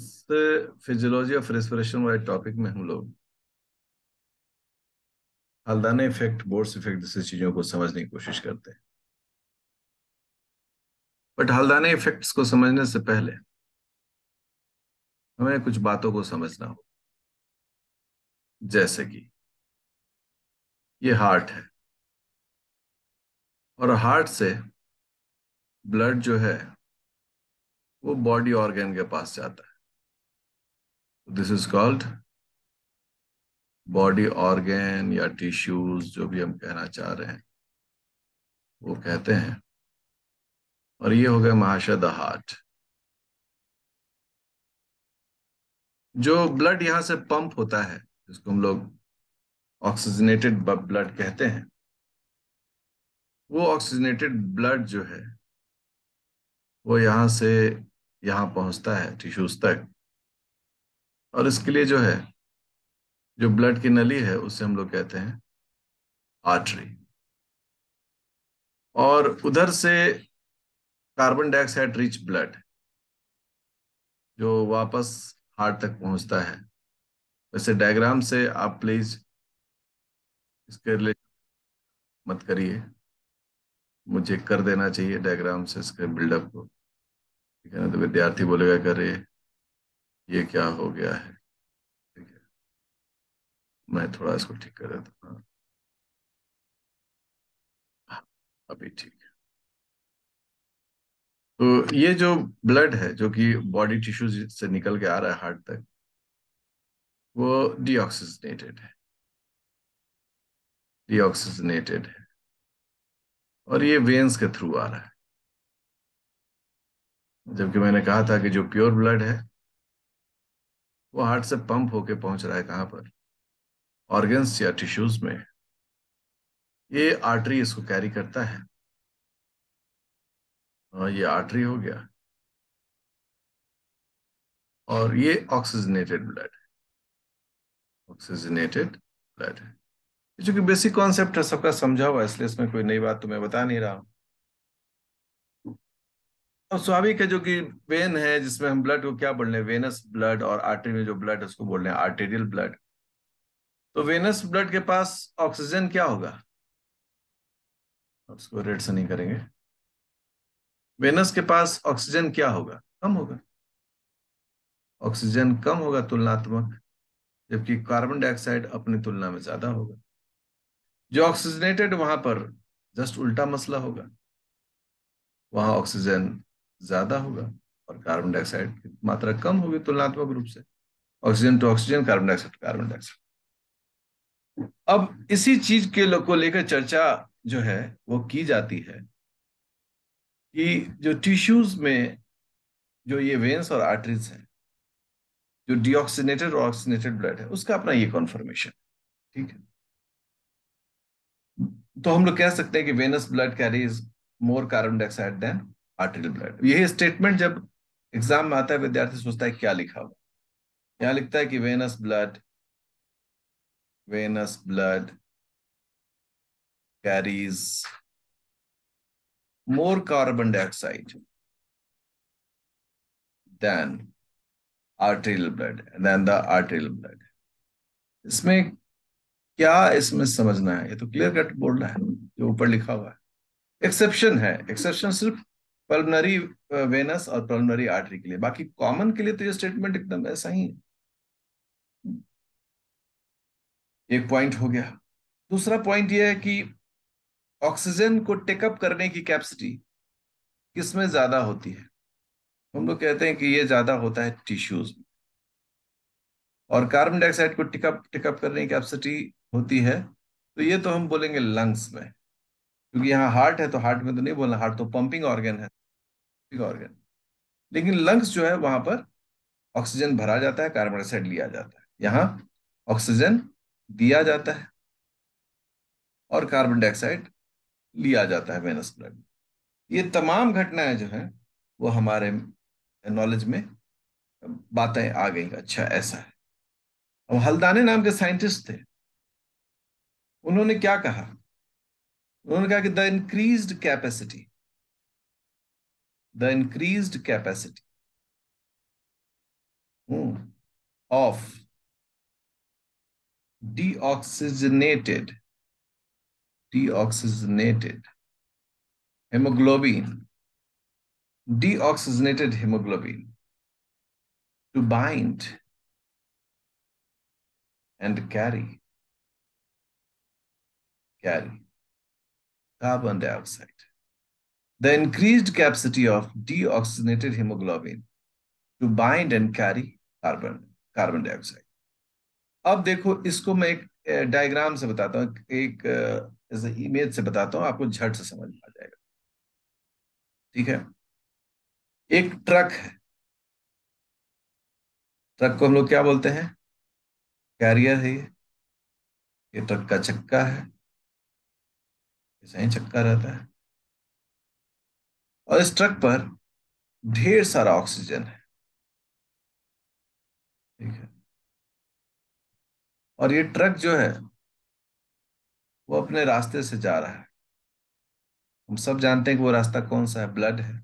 इस physiology of respiration वाले topic में हम लोग हल्दाना इफेक्ट बोर्ड इफेक्ट जैसी चीजों को समझने की कोशिश करते हैं बट हल्दाना इफेक्ट्स को समझने से पहले हमें कुछ बातों को समझना हो जैसे कि ये हार्ट है और हार्ट से ब्लड जो है वो बॉडी ऑर्गेन के पास जाता है this is called body organ या टिश्यूज जो भी हम कहना चाह रहे हैं वो कहते हैं और ये हो गया महाशय द हार्ट जो ब्लड यहां से पंप होता है जिसको हम लोग ऑक्सीजनेटेड ब्लड कहते हैं वो ऑक्सीजनेटेड ब्लड जो है वो यहां से यहां पहुंचता है टिश्यूज तक और इसके लिए जो है जो ब्लड की नली है उसे हम लोग कहते हैं आर्टरी और उधर से कार्बन डाइऑक्साइड रिच ब्लड जो वापस हार्ट तक पहुंचता है वैसे डायग्राम से आप प्लीज इसके लिए मत करिए मुझे कर देना चाहिए डायग्राम से इसके बिल्डअप को ठीक है ना तो विद्यार्थी बोलेगा कर रहे ये क्या हो गया है ठीक है मैं थोड़ा इसको ठीक कर देता था हाँ, अभी ठीक है तो ये जो ब्लड है जो कि बॉडी टिश्यूज से निकल के आ रहा है हार्ट तक वो डिऑक्सीजनेटेड है डिऑक्सीजनेटेड है और ये वेन्स के थ्रू आ रहा है जबकि मैंने कहा था कि जो प्योर ब्लड है वो हार्ट से पंप होके पहुंच रहा है कहां पर ऑर्गेन्स या टिश्यूज में ये आर्टरी इसको कैरी करता है हाँ, ये आर्टरी हो गया और ये ऑक्सीजनेटेड ब्लड है ऑक्सीजनेटेड ब्लड है जो कि बेसिक कॉन्सेप्ट है सबका समझा हुआ इसलिए इसमें कोई नई बात तो मैं बता नहीं रहा हूं स्वाभाविक है जो कि वेन है जिसमें हम ब्लड को क्या बोल रहे हैं वेनस ब्लड और आर्टरी में जो ब्लड उसको बोल रहे हैं आर्टेरियल ब्लड तो वेनस ब्लड के पास ऑक्सीजन क्या होगा उसको रेड से नहीं करेंगे वेनस के पास ऑक्सीजन क्या होगा कम होगा ऑक्सीजन कम होगा तुलनात्मक जबकि कार्बन डाइऑक्साइड अपनी तुलना में ज्यादा होगा जो ऑक्सीजनेटेड वहां पर जस्ट उल्टा मसला होगा वहां ऑक्सीजन ज्यादा होगा और कार्बन डाइऑक्साइड की मात्रा कम होगी तुलनात्मक रूप से oxygen to oxygen carbon dioxide carbon dioxide अब इसी चीज के को लेकर चर्चा जो है वो की जाती है कि जो टिश्यूज में जो ये वेन्स और आर्टरीज हैं जो डीऑक्सीनेटेड और ऑक्सीनेटेड ब्लड है उसका अपना ये कॉन्फर्मेशन ठीक है तो हम लोग कह सकते हैं कि venous blood carries more carbon dioxide than arterial blood यही स्टेटमेंट जब एग्जाम में आता है विद्यार्थी सोचता है क्या लिखा हुआ यहां लिखता है कि venous blood venous blood carries more carbon dioxide than arterial blood than the arterial blood इसमें क्या इसमें समझना है ये तो क्लियर कट बोल रहा है जो ऊपर लिखा हुआ है एक्सेप्शन है एक्सेप्शन सिर्फ पल्मनरी वेनस uh, और पल्मनरी आर्टरी के लिए बाकी कॉमन के लिए तो ये स्टेटमेंट एकदम ऐसा ही है एक पॉइंट हो गया दूसरा पॉइंट ये है कि ऑक्सीजन को टेकअप करने की कैपेसिटी किसमें ज्यादा होती है हम लोग कहते हैं कि ये ज्यादा होता है टिश्यूज में और कार्बन डाइऑक्साइड को टिकअप टिकअप करने की कैपेसिटी होती है तो ये तो हम बोलेंगे लंग्स में क्योंकि यहाँ हार्ट है तो हार्ट में तो नहीं बोलना हार्ट तो पंपिंग ऑर्गेन है ऑर्गन लेकिन लंग्स जो है वहां पर ऑक्सीजन भरा जाता है कार्बन डाइऑक्साइड लिया जाता है यहां ऑक्सीजन दिया जाता है और कार्बन डाइऑक्साइड लिया जाता है वेनस ब्लड में ये तमाम घटनाएं जो है वो हमारे नॉलेज में बातें आ गई अच्छा ऐसा है अब हल्दाने नाम के साइंटिस्ट थे उन्होंने क्या कहा उन्होंने कहा कि the increase capacity the increased capacity hmm. of deoxygenated deoxygenated hemoglobin deoxygenated hemoglobin to bind and carry carry carbon dioxide the increased capacity of deoxygenated hemoglobin to bind and carry carbon carbon dioxide अब देखो इसको मैं एक diagram से बताता हूँ एक image से बताता हूँ आपको झट से समझ में आ जाएगा ठीक है एक ट्रक है ट्रक को हम लोग क्या बोलते हैं कैरियर है ये ये ट्रक का चक्का है ऐसा ही चक्का रहता है और इस ट्रक पर ढेर सारा ऑक्सीजन है ठीक है और ये ट्रक जो है वो अपने रास्ते से जा रहा है हम सब जानते हैं कि वो रास्ता कौन सा है ब्लड है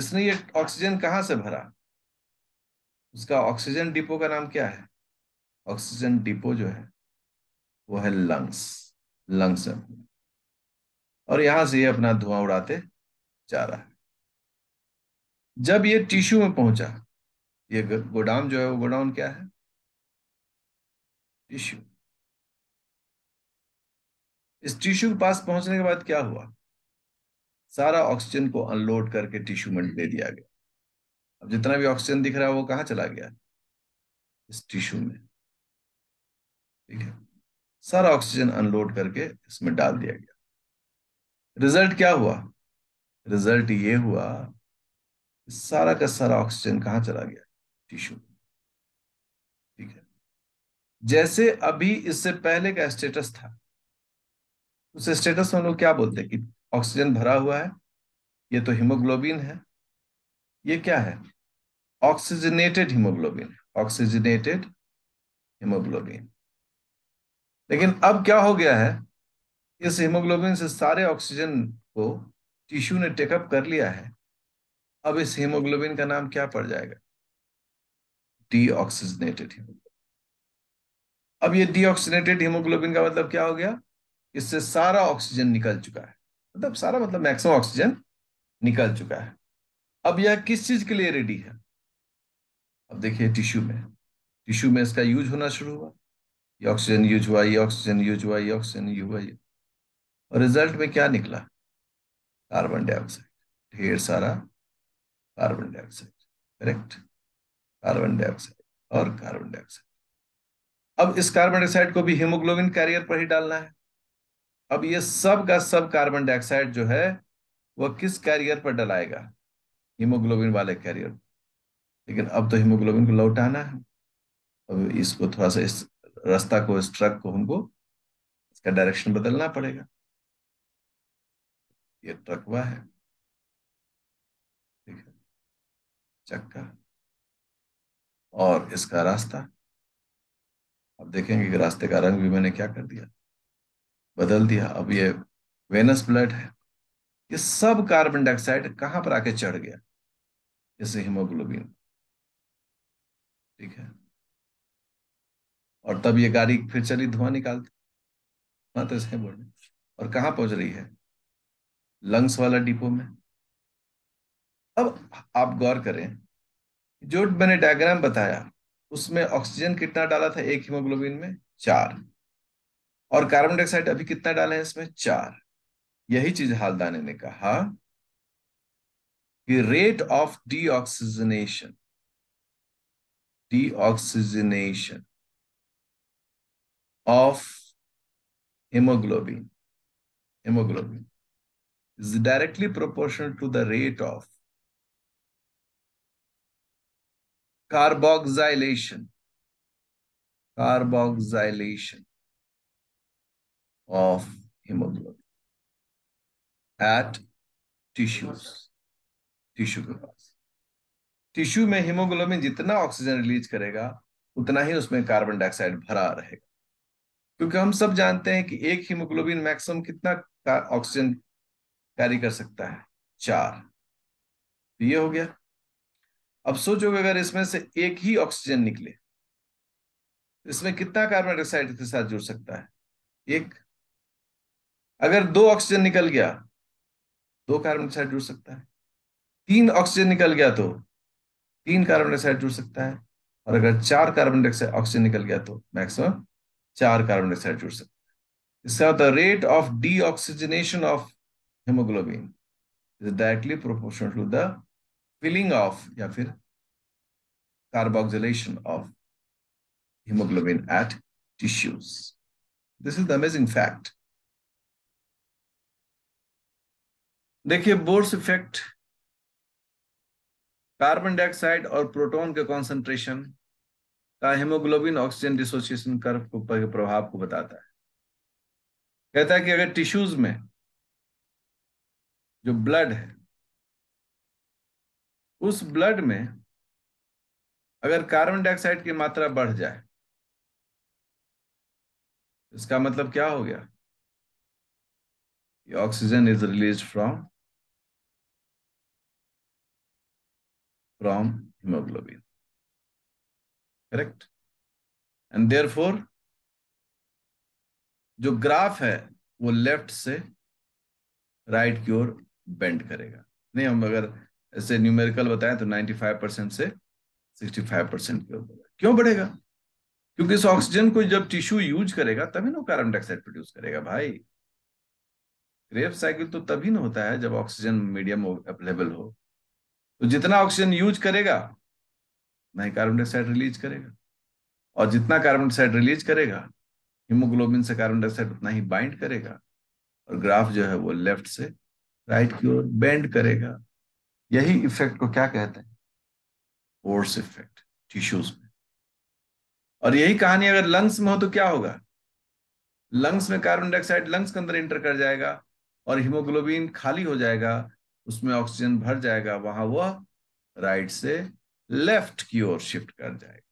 इसने ये ऑक्सीजन कहां से भरा उसका ऑक्सीजन डिपो का नाम क्या है ऑक्सीजन डिपो जो है वो है लंग्स लंग्स और यहां से ये अपना धुआं उड़ाते जा रहा है जब ये टिश्यू में पहुंचा ये गोडाउन जो है वो गोडाउन क्या है टिश्यू इस टिश्यू के पास पहुंचने के बाद क्या हुआ सारा ऑक्सीजन को अनलोड करके टिश्यू में दे दिया गया अब जितना भी ऑक्सीजन दिख रहा है वो कहा चला गया इस टिश्यू में ठीक है सारा ऑक्सीजन अनलोड करके इसमें डाल दिया गया रिजल्ट क्या हुआ रिजल्ट ये हुआ सारा का सारा ऑक्सीजन कहाँ चला गया टिश्यू ठीक है जैसे अभी इससे पहले का स्टेटस था उस स्टेटस में हम लोग क्या बोलते हैं कि ऑक्सीजन भरा हुआ है ये तो हीमोग्लोबिन है ये क्या है ऑक्सीजनेटेड हीमोग्लोबिन ऑक्सीजनेटेड हीमोग्लोबिन लेकिन अब क्या हो गया है इस हीमोग्लोबिन से सारे ऑक्सीजन को टिश्यू ने टेकअप कर लिया है अब इस हीमोग्लोबिन का नाम क्या पड़ जाएगा डीऑक्सीजनेटेड हीमोग्लोबिन अब ये डीऑक्सीजनेटेड हीमोग्लोबिन का मतलब क्या हो गया इससे सारा ऑक्सीजन निकल चुका है मतलब सारा मतलब मैक्सिमम ऑक्सीजन निकल चुका है अब यह किस चीज के लिए रेडी है अब देखिए टिश्यू में टिश्यू में इसका यूज होना शुरू हुआ ये ऑक्सीजन यूज हुआ ये ऑक्सीजन यूज हुआ ये ऑक्सीजन यूज हुआ ये और रिजल्ट में क्या निकला कार्बन डाइऑक्साइड ढेर सारा carbon dioxide correct carbon dioxide और कार्बन डाइऑक्साइड अब इस कार्बन डाइऑक्साइड को भी हीमोग्लोबिन कैरियर पर ही डालना है अब ये सब का सब कार्बन डाइऑक्साइड जो है वह किस कैरियर पर डलाएगा हीमोग्लोबिन वाले कैरियर लेकिन अब तो हीमोग्लोबिन को लौटाना है अब इसको थोड़ा सा इस रास्ता को इस ट्रक को हमको इसका डायरेक्शन बदलना पड़ेगा ये टकवा है ठीक है चक्का और इसका रास्ता अब देखेंगे कि रास्ते का रंग भी मैंने क्या कर दिया बदल दिया अब ये वेनस ब्लड है ये सब कार्बन डाइऑक्साइड कहां पर आके चढ़ गया इस हीमोग्लोबिन ठीक है और तब ये गाड़ी फिर चली धुआं निकालती मात्र से बोलने और कहां पहुंच रही है लंग्स वाला डिपो में अब आप गौर करें जो मैंने डायग्राम बताया उसमें ऑक्सीजन कितना डाला था एक हीमोग्लोबिन में चार और कार्बन डाइऑक्साइड अभी कितना डाले हैं इसमें चार यही चीज हालदाने ने कहा कि rate of deoxygenation deoxygenation of haemoglobin haemoglobin is directly proportional to the rate of carboxylation carboxylation of hemoglobin at tissues tissue के पास टिश्यू में हीमोग्लोबिन जितना ऑक्सीजन रिलीज करेगा उतना ही उसमें कार्बन डाइऑक्साइड भरा रहेगा क्योंकि हम सब जानते हैं कि एक हीमोग्लोबिन मैक्सिमम कितना ऑक्सीजन कैरी कर सकता है चार तो ये हो गया अब सोचोगे अगर इसमें से एक ही ऑक्सीजन निकले इसमें कितना कार्बन डाइऑक्साइड के साथ जुड़ सकता है एक अगर दो ऑक्सीजन निकल गया दो कार्बन डाइऑक्साइड जुड़ सकता है तीन ऑक्सीजन निकल गया तो तीन कार्बन डाइऑक्साइड जुड़ सकता है और अगर चार कार्बन डाइऑक्साइड ऑक्सीजन निकल गया तो मैक्सिमम चार कार्बन डाइऑक्साइड जुड़ सकता है इसका rate of deoxygenation of haemoglobin is directly proportional to the filling of या फिर carboxylation of haemoglobin at tissues this is the amazing fact देखिए बोर्स इफेक्ट कार्बन डाइऑक्साइड और प्रोटॉन के कॉन्सेंट्रेशन का हिमोग्लोबिन ऑक्सीजन डिसोसिएशन कर्व के प्रभाव को बताता है कहता है कि अगर टिश्यूज में जो ब्लड है उस ब्लड में अगर कार्बन डाइऑक्साइड की मात्रा बढ़ जाए इसका मतलब क्या हो गया oxygen is release from from haemoglobin correct and therefore जो ग्राफ है वो लेफ्ट से राइट right की ओर बेंड करेगा नहीं हम अगर ऐसे न्यूमेरिकल बताएं तो 95 परसेंट से 65 परसेंट की ओर बढ़ेगा क्यों बढ़ेगा क्योंकि इस ऑक्सीजन को जब टिश्यू यूज करेगा तभी ना कार्बन डाइऑक्साइड प्रोड्यूस करेगा भाई क्रेप साइकिल तो तभी ना होता है जब ऑक्सीजन मीडियम अवेलेबल हो तो जितना ऑक्सीजन यूज करेगा नहीं कार्बन डाइऑक्साइड रिलीज करेगा और जितना कार्बन डाइऑक्साइड रिलीज करेगा हीमोग्लोबिन से कार्बन डाइऑक्साइड उतना ही बाइंड करेगा और ग्राफ जो है वो लेफ्ट से राइट की ओर बेंड करेगा यही इफेक्ट को क्या कहते हैं फोर्स इफेक्ट टिश्यूज में और यही कहानी अगर लंग्स में हो तो क्या होगा लंग्स में कार्बन डाइऑक्साइड लंग्स के अंदर इंटर कर जाएगा और हीमोग्लोबिन खाली हो जाएगा उसमें ऑक्सीजन भर जाएगा वहां वह राइट से लेफ्ट की ओर शिफ्ट कर जाएगा